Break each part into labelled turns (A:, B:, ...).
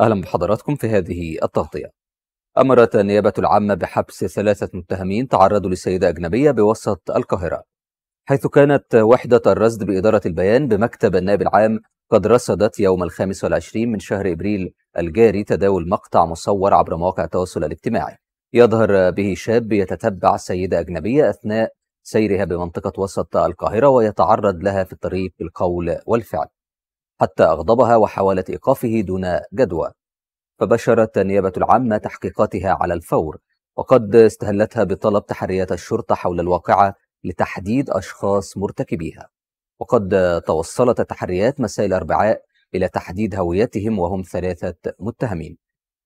A: أهلا بحضراتكم في هذه التغطية أمرت النيابة العامة بحبس ثلاثة متهمين تعرضوا لسيدة أجنبية بوسط القاهرة حيث كانت وحدة الرصد بإدارة البيان بمكتب النائب العام قد رصدت يوم الخامس والعشرين من شهر إبريل الجاري تداول مقطع مصور عبر مواقع التواصل الاجتماعي يظهر به شاب يتتبع سيدة أجنبية أثناء سيرها بمنطقة وسط القاهرة ويتعرض لها في الطريق بالقول والفعل حتى أغضبها وحاولت إيقافه دون جدوى فبشرت النيابة العامة تحقيقاتها على الفور وقد استهلتها بطلب تحريات الشرطة حول الواقعة لتحديد أشخاص مرتكبيها وقد توصلت التحريات مساء الأربعاء إلى تحديد هويتهم وهم ثلاثة متهمين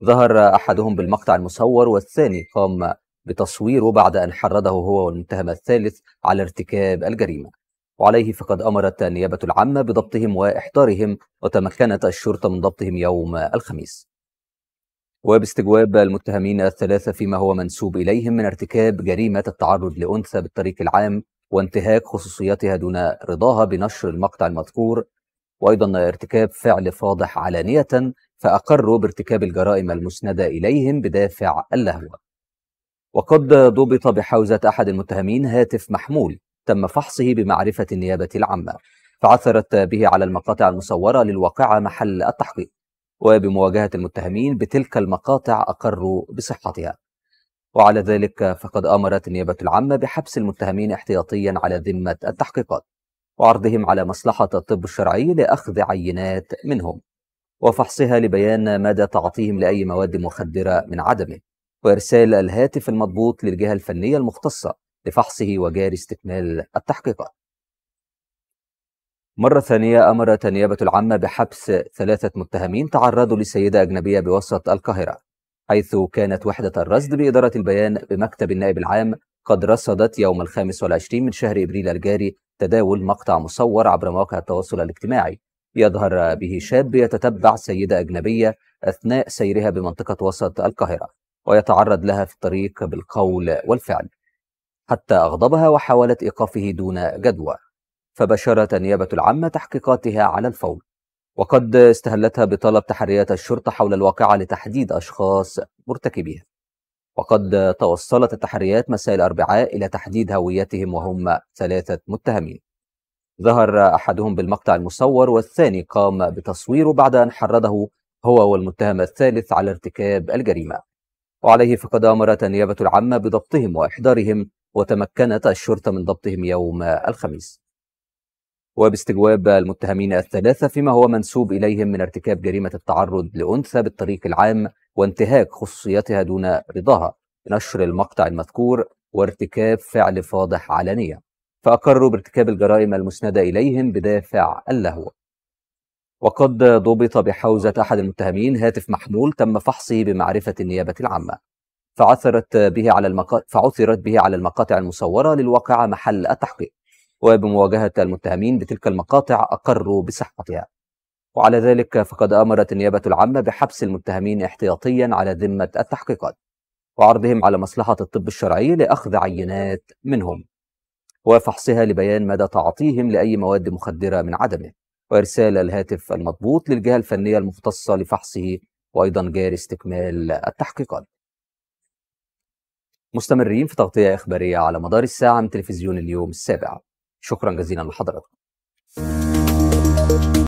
A: ظهر أحدهم بالمقطع المصور والثاني قام بتصويره بعد أن حرضه هو والمتهم الثالث على ارتكاب الجريمة وعليه فقد أمرت النيابة العامة بضبطهم وإحضارهم وتمكنت الشرطة من ضبطهم يوم الخميس وباستجواب المتهمين الثلاثة فيما هو منسوب إليهم من ارتكاب جريمة التعرض لأنثى بالطريق العام وانتهاك خصوصيتها دون رضاها بنشر المقطع المذكور وأيضا ارتكاب فعل فاضح علانية فأقروا بارتكاب الجرائم المسندة إليهم بدافع اللهوة وقد ضبط بحوزة أحد المتهمين هاتف محمول تم فحصه بمعرفة النيابة العامة فعثرت به على المقاطع المصورة للواقعة محل التحقيق وبمواجهة المتهمين بتلك المقاطع أقروا بصحتها وعلى ذلك فقد أمرت النيابة العامة بحبس المتهمين احتياطيا على ذمة التحقيقات وعرضهم على مصلحة الطب الشرعي لأخذ عينات منهم وفحصها لبيان مدى تعاطيهم لأي مواد مخدرة من عدمه وإرسال الهاتف المضبوط للجهة الفنية المختصة لفحصه وجاري استكمال التحقيقات مرة ثانية أمرت النيابة العامة بحبس ثلاثة متهمين تعرضوا لسيدة أجنبية بوسط القاهرة حيث كانت وحدة الرصد بإدارة البيان بمكتب النائب العام قد رصدت يوم الخامس والعشرين من شهر إبريل الجاري تداول مقطع مصور عبر مواقع التواصل الاجتماعي يظهر به شاب يتتبع سيدة أجنبية أثناء سيرها بمنطقة وسط القاهرة ويتعرض لها في الطريق بالقول والفعل حتى أغضبها وحاولت إيقافه دون جدوى فبشرت النيابة العامة تحقيقاتها على الفور وقد استهلتها بطلب تحريات الشرطة حول الواقعة لتحديد أشخاص مرتكبيها وقد توصلت التحريات مساء الأربعاء إلى تحديد هويتهم وهم ثلاثة متهمين ظهر أحدهم بالمقطع المصور والثاني قام بتصويره بعد أن حرضه هو والمتهم الثالث على ارتكاب الجريمة وعليه فقد أمرت النيابة العامة بضبطهم وإحضارهم وتمكنت الشرطة من ضبطهم يوم الخميس وباستجواب المتهمين الثلاثة فيما هو منسوب إليهم من ارتكاب جريمة التعرض لأنثى بالطريق العام وانتهاك خصوصيتها دون رضاها نشر المقطع المذكور وارتكاب فعل فاضح علنية فأقروا بارتكاب الجرائم المسندة إليهم بدافع اللهو وقد ضبط بحوزة أحد المتهمين هاتف محمول تم فحصه بمعرفة النيابة العامة فعثرت به على المقا... فعثرت به على المقاطع المصورة للواقعة محل التحقيق وبمواجهة المتهمين بتلك المقاطع أقروا بصحتها وعلى ذلك فقد أمرت النيابة العامة بحبس المتهمين احتياطيا على ذمة التحقيقات وعرضهم على مصلحة الطب الشرعي لأخذ عينات منهم وفحصها لبيان مدى تعاطيهم لأي مواد مخدرة من عدمه وإرسال الهاتف المضبوط للجهة الفنية المختصة لفحصه وأيضا جاري استكمال التحقيقات مستمرين في تغطية إخبارية على مدار الساعة من تلفزيون اليوم السابع شكرا جزيلا لحضراتكم